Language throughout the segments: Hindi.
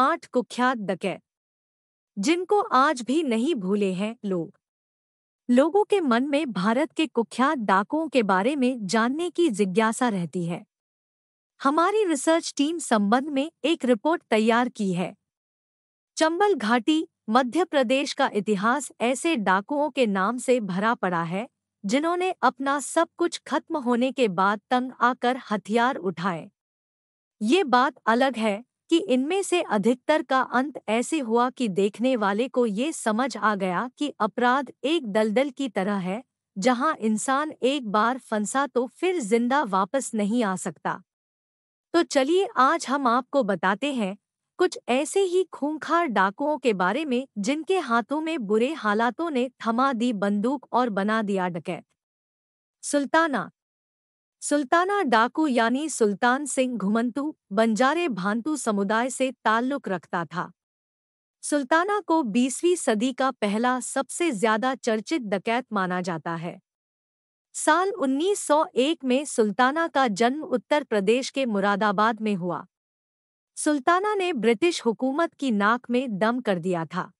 आठ कुख्यात डकैत जिनको आज भी नहीं भूले हैं लोग लोगों के मन में भारत के कुख्यात डाकुओं के बारे में जानने की जिज्ञासा रहती है हमारी रिसर्च टीम संबंध में एक रिपोर्ट तैयार की है चंबल घाटी मध्य प्रदेश का इतिहास ऐसे डाकुओं के नाम से भरा पड़ा है जिन्होंने अपना सब कुछ खत्म होने के बाद तंग आकर हथियार उठाए ये बात अलग है कि इनमें से अधिकतर का अंत ऐसे हुआ कि देखने वाले को ये समझ आ गया कि अपराध एक दलदल की तरह है जहां इंसान एक बार फंसा तो फिर जिंदा वापस नहीं आ सकता तो चलिए आज हम आपको बताते हैं कुछ ऐसे ही खूंखार डाकुओं के बारे में जिनके हाथों में बुरे हालातों ने थमा दी बंदूक और बना दिया डकैत सुल्ताना सुल्ताना डाकू यानी सुल्तान सिंह घुमंतु बंजारे भांतु समुदाय से ताल्लुक रखता था सुल्ताना को 20वीं सदी का पहला सबसे ज्यादा चर्चित डकैत माना जाता है साल 1901 में सुल्ताना का जन्म उत्तर प्रदेश के मुरादाबाद में हुआ सुल्ताना ने ब्रिटिश हुकूमत की नाक में दम कर दिया था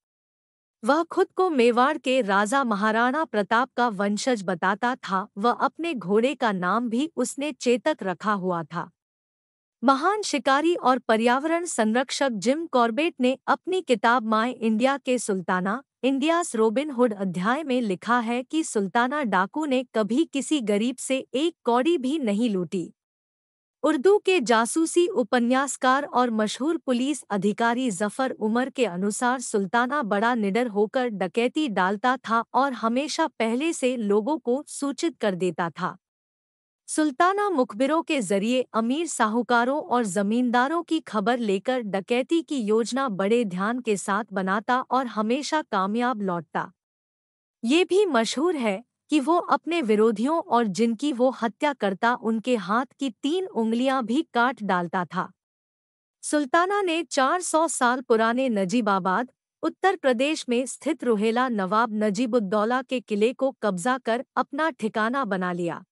वह खुद को मेवाड़ के राजा महाराणा प्रताप का वंशज बताता था व अपने घोड़े का नाम भी उसने चेतक रखा हुआ था महान शिकारी और पर्यावरण संरक्षक जिम कॉर्बेट ने अपनी किताब माय इंडिया के सुल्ताना इंडियास रोबिनहुड अध्याय में लिखा है कि सुल्ताना डाकू ने कभी किसी गरीब से एक कौड़ी भी नहीं लूटी उर्दू के जासूसी उपन्यासकार और मशहूर पुलिस अधिकारी जफर उमर के अनुसार सुल्ताना बड़ा निडर होकर डकैती डालता था और हमेशा पहले से लोगों को सूचित कर देता था सुल्ताना मुखबिरों के जरिए अमीर साहूकारों और जमींदारों की खबर लेकर डकैती की योजना बड़े ध्यान के साथ बनाता और हमेशा कामयाब लौटता ये भी मशहूर है कि वो अपने विरोधियों और जिनकी वो हत्या करता उनके हाथ की तीन उंगलियां भी काट डालता था सुल्ताना ने 400 साल पुराने नजीबाबाद उत्तर प्रदेश में स्थित रुहेला नवाब नजीबुद्दौला के किले को कब्जा कर अपना ठिकाना बना लिया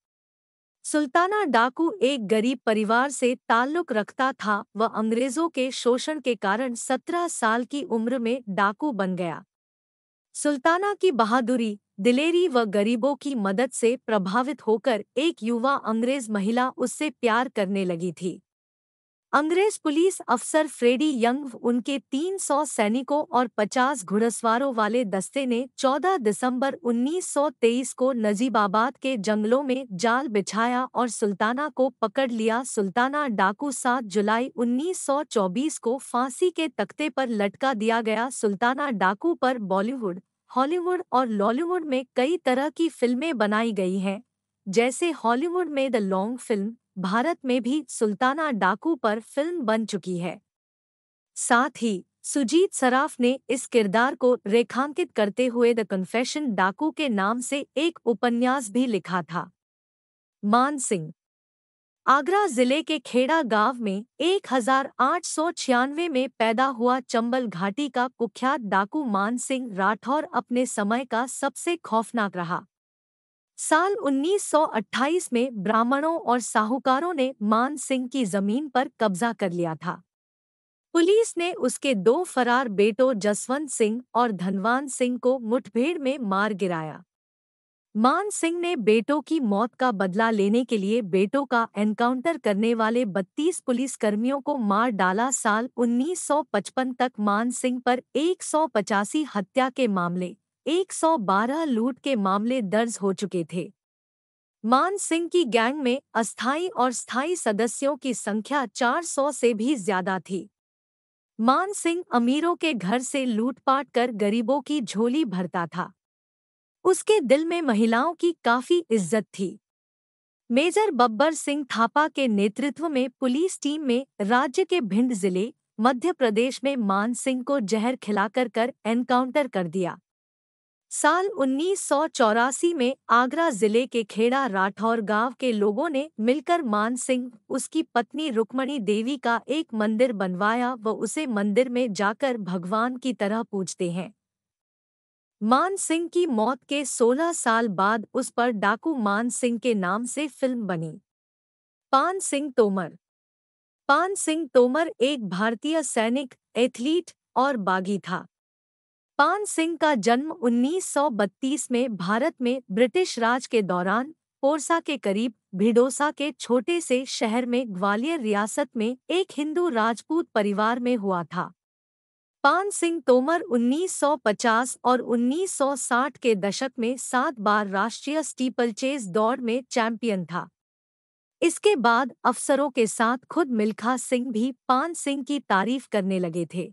सुल्ताना डाकू एक गरीब परिवार से ताल्लुक रखता था व अंग्रेजों के शोषण के कारण सत्रह साल की उम्र में डाकू बन गया सुल्ताना की बहादुरी दिलेरी व गरीबों की मदद से प्रभावित होकर एक युवा अंग्रेज महिला उससे प्यार करने लगी थी अंग्रेज पुलिस अफसर फ्रेडी यंग उनके 300 सैनिकों और 50 घुड़सवारों वाले दस्ते ने 14 दिसंबर 1923 को नजीबाबाद के जंगलों में जाल बिछाया और सुल्ताना को पकड़ लिया सुल्ताना डाकू 7 जुलाई 1924 को फांसी के तख्ते पर लटका दिया गया सुल्ताना डाकू पर बॉलीवुड हॉलीवुड और लॉलीवुड में कई तरह की फिल्में बनाई गई हैं जैसे हॉलीवुड में द लॉन्ग फिल्म भारत में भी सुल्ताना डाकू पर फिल्म बन चुकी है साथ ही सुजीत सराफ ने इस किरदार को रेखांकित करते हुए द कन्फेशन डाकू के नाम से एक उपन्यास भी लिखा था मान सिंह आगरा जिले के खेड़ा गांव में एक में पैदा हुआ चंबल घाटी का कुख्यात डाकू मान सिंह राठौर अपने समय का सबसे खौफनाक रहा साल 1928 में ब्राह्मणों और साहूकारों ने मान सिंह की जमीन पर कब्जा कर लिया था पुलिस ने उसके दो फरार बेटों जसवंत सिंह और धनवान सिंह को मुठभेड़ में मार गिराया मान सिंह ने बेटों की मौत का बदला लेने के लिए बेटों का एनकाउंटर करने वाले 32 पुलिसकर्मियों को मार डाला साल 1955 तक मान सिंह पर एक हत्या के मामले 112 लूट के मामले दर्ज हो चुके थे मान सिंह की गैंग में अस्थाई और स्थायी सदस्यों की संख्या 400 से भी ज्यादा थी मान सिंह अमीरों के घर से लूटपाट कर गरीबों की झोली भरता था उसके दिल में महिलाओं की काफी इज्जत थी मेजर बब्बर सिंह थापा के नेतृत्व में पुलिस टीम में राज्य के भिंड जिले मध्य प्रदेश में मान सिंह को जहर खिलाकर कर एनकाउंटर कर दिया साल उन्नीस में आगरा जिले के खेड़ा राठौर गांव के लोगों ने मिलकर मान सिंह उसकी पत्नी रुक्मणी देवी का एक मंदिर बनवाया व उसे मंदिर में जाकर भगवान की तरह पूजते हैं मान सिंह की मौत के 16 साल बाद उस पर डाकू मान सिंह के नाम से फिल्म बनी पान सिंह तोमर पान सिंह तोमर एक भारतीय सैनिक एथलीट और बागी था पान सिंह का जन्म 1932 में भारत में ब्रिटिश राज के दौरान पोरसा के करीब भिडोसा के छोटे से शहर में ग्वालियर रियासत में एक हिंदू राजपूत परिवार में हुआ था पान सिंह तोमर 1950 और 1960 के दशक में सात बार राष्ट्रीय स्टीपल चेस दौड़ में चैंपियन था इसके बाद अफसरों के साथ खुद मिल्खा सिंह भी पान सिंह की तारीफ करने लगे थे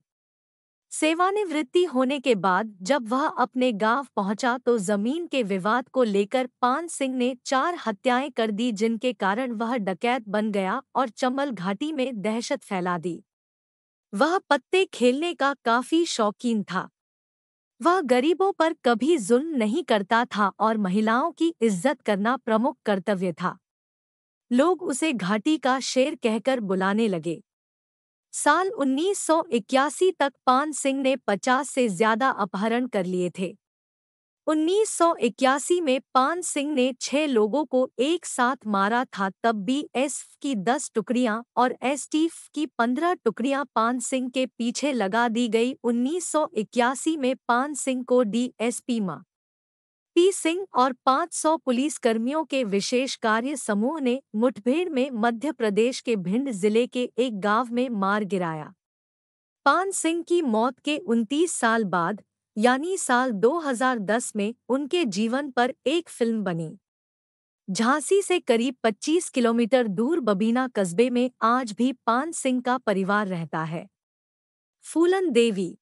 सेवानिवृत्ति होने के बाद जब वह अपने गांव पहुंचा तो जमीन के विवाद को लेकर पान सिंह ने चार हत्याएं कर दी जिनके कारण वह डकैत बन गया और चंबल घाटी में दहशत फैला दी वह पत्ते खेलने का काफी शौकीन था वह गरीबों पर कभी जुल्म नहीं करता था और महिलाओं की इज्जत करना प्रमुख कर्तव्य था लोग उसे घाटी का शेर कहकर बुलाने लगे साल 1981 तक पान सिंह ने 50 से ज्यादा अपहरण कर लिए थे 1981 में पान सिंह ने छह लोगों को एक साथ मारा था तब भी एस की दस टुकड़ियां और एसटीफ की पंद्रह टुकड़ियां पान सिंह के पीछे लगा दी गई 1981 में पान सिंह को डीएसपी मा पी सिंह और 500 पुलिसकर्मियों के विशेष कार्य समूह ने मुठभेड़ में मध्य प्रदेश के भिंड जिले के एक गांव में मार गिराया पान सिंह की मौत के 29 साल बाद यानी साल 2010 में उनके जीवन पर एक फिल्म बनी झांसी से करीब 25 किलोमीटर दूर बबीना कस्बे में आज भी पान सिंह का परिवार रहता है फूलन देवी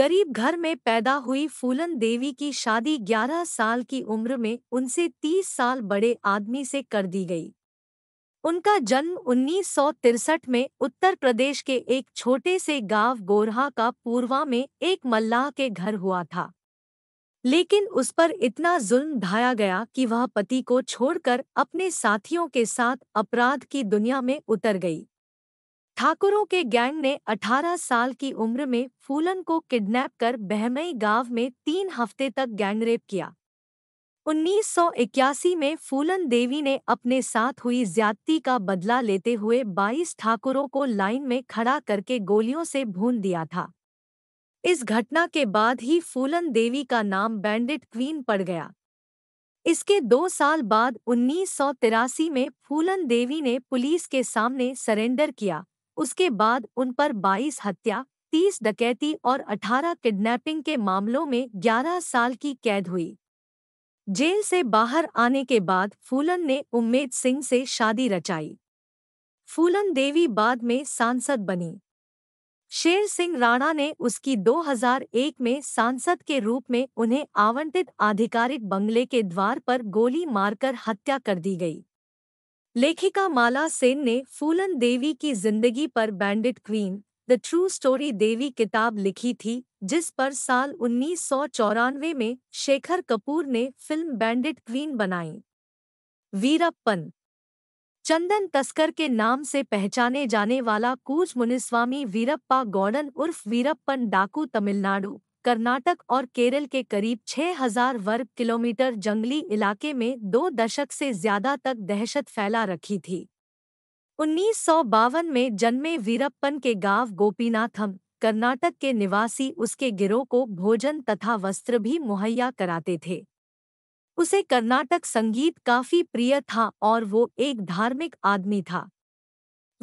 गरीब घर में पैदा हुई फूलन देवी की शादी 11 साल की उम्र में उनसे 30 साल बड़े आदमी से कर दी गई उनका जन्म उन्नीस में उत्तर प्रदेश के एक छोटे से गांव गोरहा का पूर्वा में एक मल्लाह के घर हुआ था लेकिन उस पर इतना जुल्म ढाया गया कि वह पति को छोड़कर अपने साथियों के साथ अपराध की दुनिया में उतर गई ठाकुरों के गैंग ने 18 साल की उम्र में फूलन को किडनैप कर बहमई गांव में तीन हफ्ते तक गैंगरेप किया 1981 में फूलन देवी ने अपने साथ हुई ज्यादती का बदला लेते हुए 22 ठाकुरों को लाइन में खड़ा करके गोलियों से भून दिया था इस घटना के बाद ही फूलन देवी का नाम बैंडिट क्वीन पड़ गया इसके दो साल बाद उन्नीस में फूलन देवी ने पुलिस के सामने सरेंडर किया उसके बाद उन पर 22 हत्या 30 डकैती और 18 किडनैपिंग के मामलों में 11 साल की कैद हुई जेल से बाहर आने के बाद फूलन ने उम्मेद सिंह से शादी रचाई फूलन देवी बाद में सांसद बनी शेर सिंह राणा ने उसकी 2001 में सांसद के रूप में उन्हें आवंटित आधिकारिक बंगले के द्वार पर गोली मारकर हत्या कर दी गई लेखिका माला सेन ने फूलन देवी की जिंदगी पर bandit queen the true story Devi किताब लिखी थी जिस पर साल उन्नीस में शेखर कपूर ने फिल्म बैंडिट क्वीन बनाई वीरप्पन चंदन तस्कर के नाम से पहचाने जाने वाला कूज मुनिस्वामी वीरप्पा गौडन उर्फ वीरप्पन डाकू तमिलनाडु कर्नाटक और केरल के करीब 6000 वर्ग किलोमीटर जंगली इलाके में दो दशक से ज्यादा तक दहशत फैला रखी थी उन्नीस में जन्मे वीरप्पन के गांव गोपीनाथम कर्नाटक के निवासी उसके गिरोह को भोजन तथा वस्त्र भी मुहैया कराते थे उसे कर्नाटक संगीत काफी प्रिय था और वो एक धार्मिक आदमी था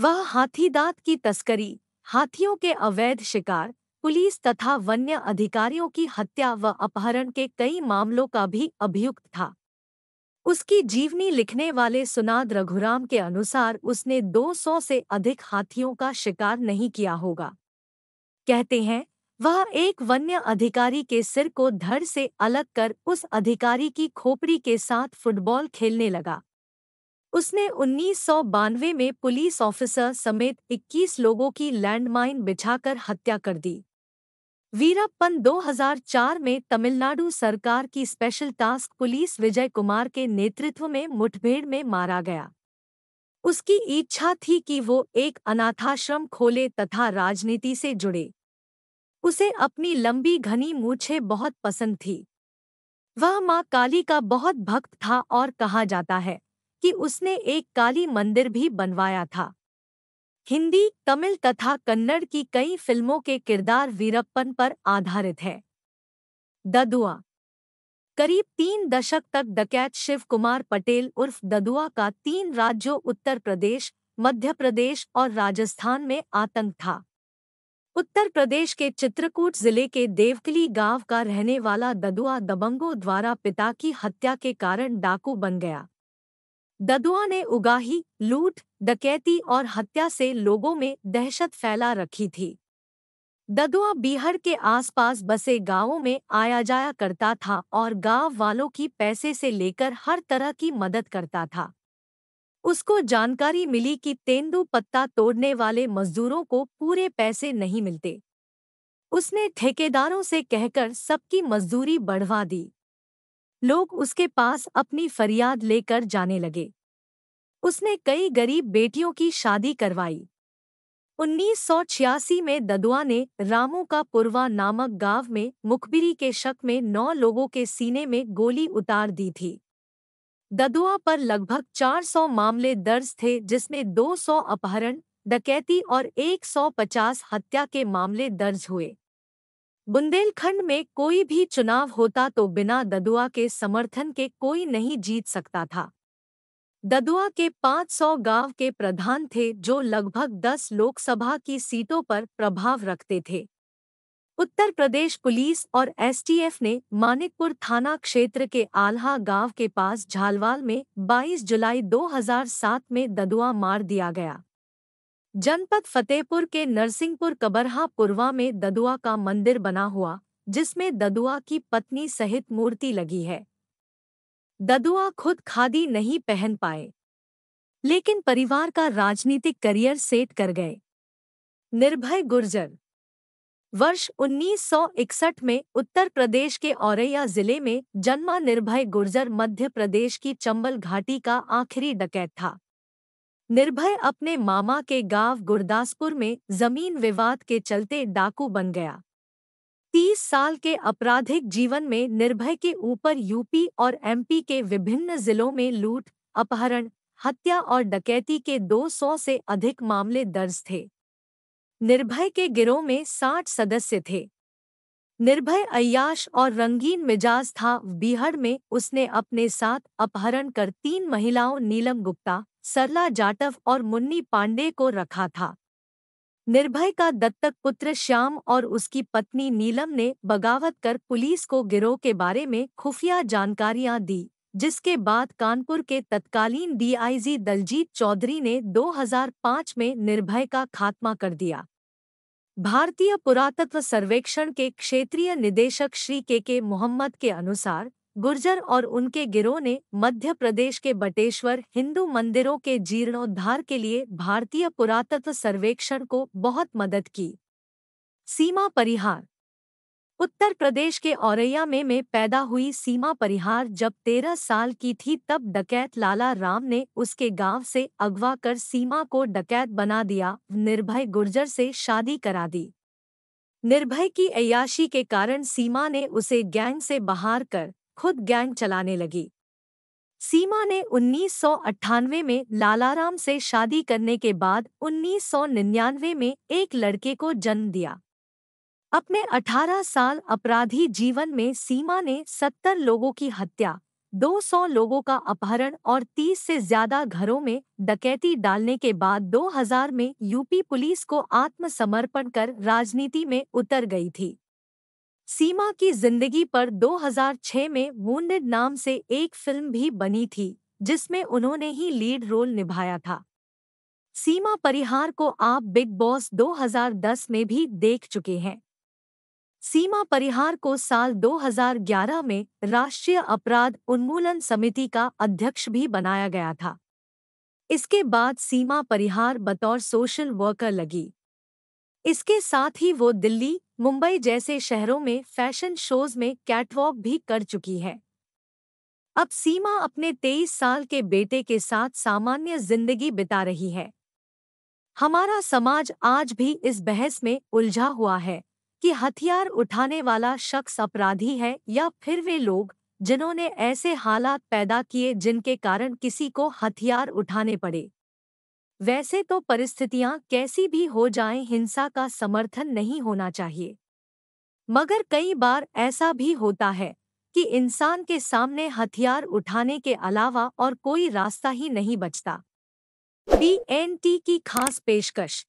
वह हाथीदांत की तस्करी हाथियों के अवैध शिकार पुलिस तथा वन्य अधिकारियों की हत्या व अपहरण के कई मामलों का भी अभियुक्त था उसकी जीवनी लिखने वाले सुनाद रघुराम के अनुसार उसने 200 से अधिक हाथियों का शिकार नहीं किया होगा कहते हैं वह एक वन्य अधिकारी के सिर को धड़ से अलग कर उस अधिकारी की खोपड़ी के साथ फुटबॉल खेलने लगा उसने उन्नीस में पुलिस ऑफिसर समेत 21 लोगों की लैंडमाइन बिछाकर हत्या कर दी वीरप्पन 2004 में तमिलनाडु सरकार की special task police Vijay Kumar के नेतृत्व में मुठभेड़ में मारा गया उसकी इच्छा थी कि वो एक अनाथाश्रम खोले तथा राजनीति से जुड़े उसे अपनी लंबी घनी मूछे बहुत पसंद थी वह माँ काली का बहुत भक्त था और कहा जाता है कि उसने एक काली मंदिर भी बनवाया था हिंदी तमिल तथा कन्नड़ की कई फिल्मों के किरदार वीरप्पन पर आधारित है ददुआ करीब तीन दशक तक डकैत शिव कुमार पटेल उर्फ ददुआ का तीन राज्यों उत्तर प्रदेश मध्य प्रदेश और राजस्थान में आतंक था उत्तर प्रदेश के चित्रकूट जिले के देवकली गांव का रहने वाला ददुआ दबंगों द्वारा पिता की हत्या के कारण डाकू बन गया ददुआ ने उगाही लूट डकैती और हत्या से लोगों में दहशत फैला रखी थी ददुआ बिहार के आसपास बसे गांवों में आया जाया करता था और गांव वालों की पैसे से लेकर हर तरह की मदद करता था उसको जानकारी मिली कि तेंदु पत्ता तोड़ने वाले मजदूरों को पूरे पैसे नहीं मिलते उसने ठेकेदारों से कहकर सबकी मजदूरी बढ़वा दी लोग उसके पास अपनी फरियाद लेकर जाने लगे उसने कई गरीब बेटियों की शादी करवाई उन्नीस में ददुआ ने रामू का पुरवा नामक गांव में मुखबिरी के शक में नौ लोगों के सीने में गोली उतार दी थी ददुआ पर लगभग 400 मामले दर्ज थे जिसमें 200 अपहरण डकैती और 150 हत्या के मामले दर्ज हुए बुंदेलखंड में कोई भी चुनाव होता तो बिना ददुआ के समर्थन के कोई नहीं जीत सकता था ददुआ के 500 गांव के प्रधान थे जो लगभग 10 लोकसभा की सीटों पर प्रभाव रखते थे उत्तर प्रदेश पुलिस और एसटीएफ ने मानिकपुर थाना क्षेत्र के आल्हा गांव के पास झालवाल में 22 जुलाई 2007 में ददुआ मार दिया गया जनपद फतेहपुर के नरसिंहपुर कबरहा पुरवा में ददुआ का मंदिर बना हुआ जिसमें ददुआ की पत्नी सहित मूर्ति लगी है ददुआ खुद खादी नहीं पहन पाए लेकिन परिवार का राजनीतिक करियर सेट कर गए निर्भय गुर्जर वर्ष 1961 में उत्तर प्रदेश के औरैया जिले में जन्मा निर्भय गुर्जर मध्य प्रदेश की चंबल घाटी का आखिरी डकैत था निर्भय अपने मामा के गांव गुरदासपुर में जमीन विवाद के चलते डाकू बन गया तीस साल के आपराधिक जीवन में निर्भय के ऊपर यूपी और एमपी के विभिन्न जिलों में लूट अपहरण हत्या और डकैती के 200 से अधिक मामले दर्ज थे निर्भय के गिरोह में 60 सदस्य थे निर्भय अय्याश और रंगीन मिजाज था बिहार में उसने अपने साथ अपहरण कर तीन महिलाओं नीलम गुप्ता सरला जाटव और मुन्नी पांडे को रखा था निर्भय का दत्तक पुत्र श्याम और उसकी पत्नी नीलम ने बगावत कर पुलिस को गिरोह के बारे में खुफिया जानकारियां दी जिसके बाद कानपुर के तत्कालीन डीआईजी दलजीत चौधरी ने 2005 में निर्भय का खात्मा कर दिया भारतीय पुरातत्व सर्वेक्षण के क्षेत्रीय निदेशक श्री के के मोहम्मद के अनुसार गुर्जर और उनके गिरोह ने मध्य प्रदेश के बटेश्वर हिंदू मंदिरों के जीर्णोद्धार के लिए भारतीय पुरातत्व सर्वेक्षण को बहुत मदद की सीमा परिहार उत्तर प्रदेश के औरैया में में पैदा हुई सीमा परिहार जब तेरह साल की थी तब डकैत लाला राम ने उसके गांव से अगवा कर सीमा को डकैत बना दिया निर्भय गुर्जर से शादी करा दी निर्भय की अयाशी के कारण सीमा ने उसे गैंग से बाहर कर खुद गैंग चलाने लगी सीमा ने उन्नीस में लालाराम से शादी करने के बाद 1999 में एक लड़के को जन्म दिया अपने 18 साल अपराधी जीवन में सीमा ने 70 लोगों की हत्या 200 लोगों का अपहरण और 30 से ज्यादा घरों में डकैती डालने के बाद 2000 में यूपी पुलिस को आत्मसमर्पण कर राजनीति में उतर गई थी सीमा की जिंदगी पर 2006 में वूंडेड नाम से एक फिल्म भी बनी थी जिसमें उन्होंने ही लीड रोल निभाया था सीमा परिहार को आप बिग बॉस 2010 में भी देख चुके हैं सीमा परिहार को साल 2011 में राष्ट्रीय अपराध उन्मूलन समिति का अध्यक्ष भी बनाया गया था इसके बाद सीमा परिहार बतौर सोशल वर्कर लगी इसके साथ ही वो दिल्ली मुंबई जैसे शहरों में फैशन शोज में कैटवॉक भी कर चुकी है अब सीमा अपने तेईस साल के बेटे के साथ सामान्य जिंदगी बिता रही है हमारा समाज आज भी इस बहस में उलझा हुआ है कि हथियार उठाने वाला शख्स अपराधी है या फिर वे लोग जिन्होंने ऐसे हालात पैदा किए जिनके कारण किसी को हथियार उठाने पड़े वैसे तो परिस्थितियां कैसी भी हो जाएं हिंसा का समर्थन नहीं होना चाहिए मगर कई बार ऐसा भी होता है कि इंसान के सामने हथियार उठाने के अलावा और कोई रास्ता ही नहीं बचता बी की खास पेशकश